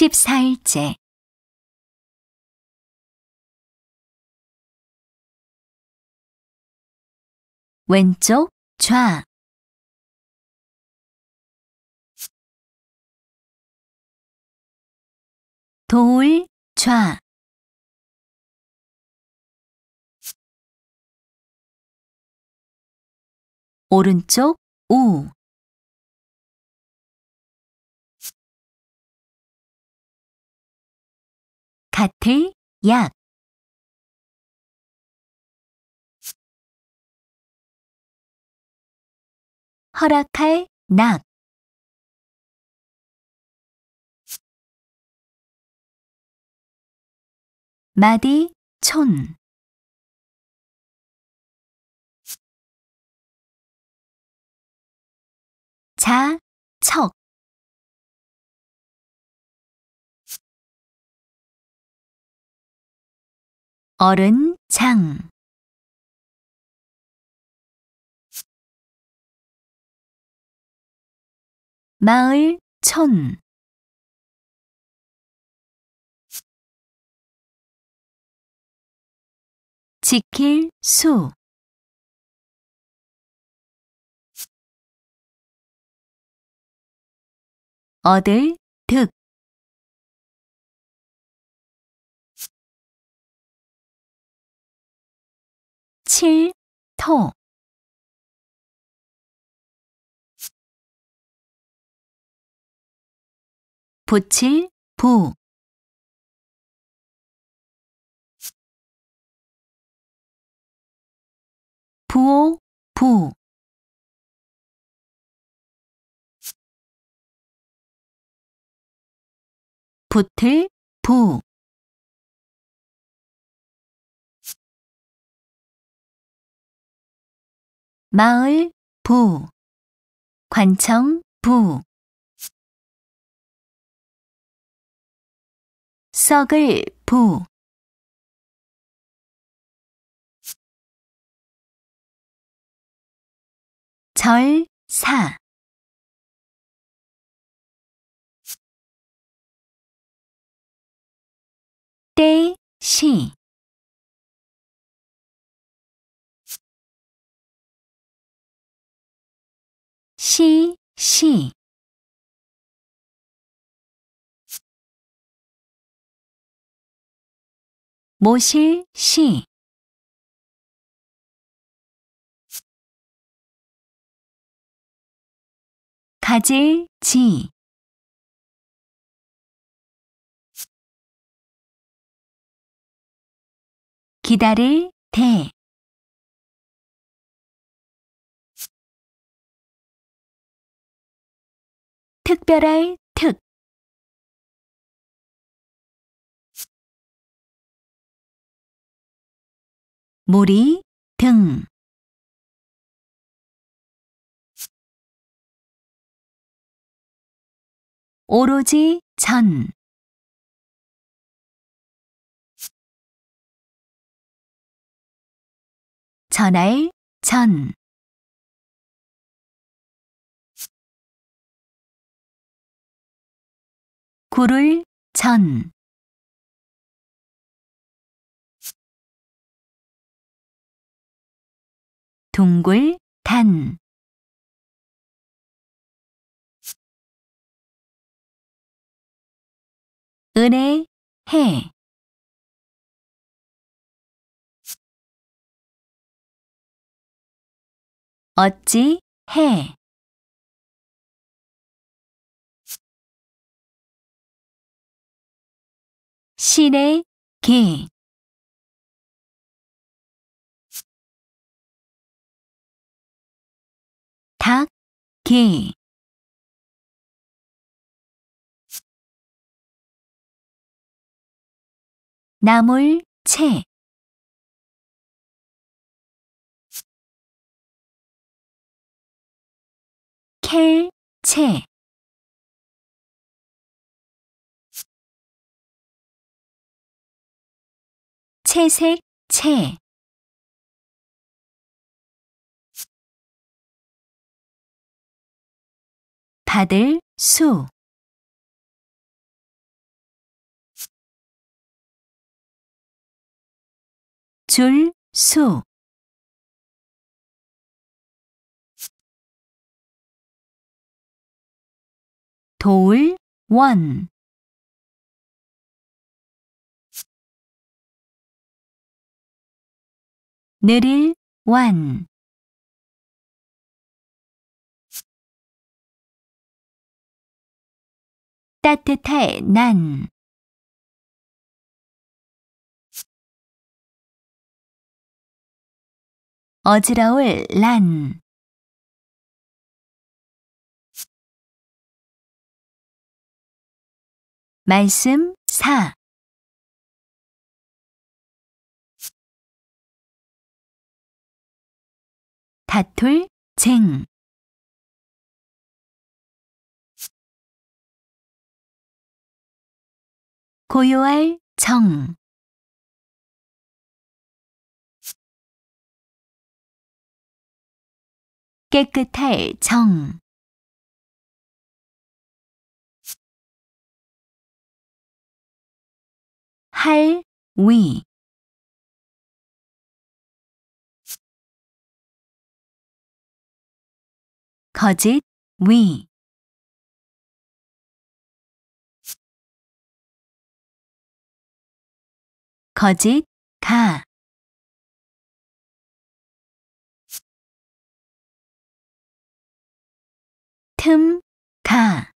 14일째 왼쪽 좌 돌 좌 오른쪽 우 같을 약 허락할 낙 마디 촌 자, 척 어른 장 마을 촌 지킬 수 얻을 득 7. 터 붙일 부 부오 부 붙을 부 마을 부 관청 부 썩을 부 절사 때시 시, 시. 모실, 시. 가질, 지. 기다릴, 대. 특별할 특 모리 등 오로지 전 전할 전 구를 전 동굴 단 은혜 해 어찌 해 실의 개 닭, 개 나물, 채 켈, 채 채색, 채. 받을, 수. 줄, 수. 도울, 원. 느릴 완 따뜻해 난 어지러울 난 말씀 4 다툴, 쟁. 고요할, 정. 깨끗할, 정. 할, 위. 거짓 위. 거짓 가 틈, 가.